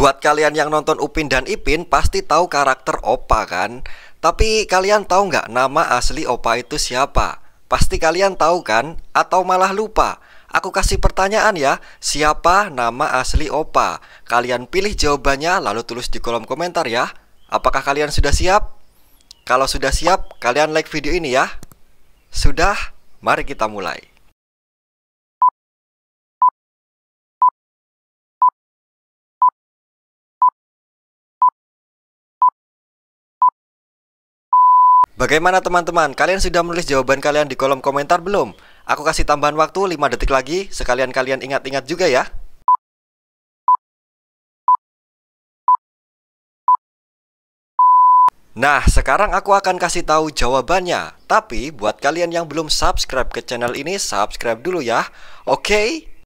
Buat kalian yang nonton Upin dan Ipin pasti tahu karakter Opa kan? Tapi kalian tahu nggak nama asli Opa itu siapa? Pasti kalian tahu kan? Atau malah lupa? Aku kasih pertanyaan ya, siapa nama asli Opa? Kalian pilih jawabannya lalu tulis di kolom komentar ya. Apakah kalian sudah siap? Kalau sudah siap, kalian like video ini ya. Sudah, mari kita mulai. Bagaimana teman-teman? Kalian sudah menulis jawaban kalian di kolom komentar belum? Aku kasih tambahan waktu 5 detik lagi, sekalian kalian ingat-ingat juga ya. Nah, sekarang aku akan kasih tahu jawabannya. Tapi buat kalian yang belum subscribe ke channel ini, subscribe dulu ya. Oke? Okay?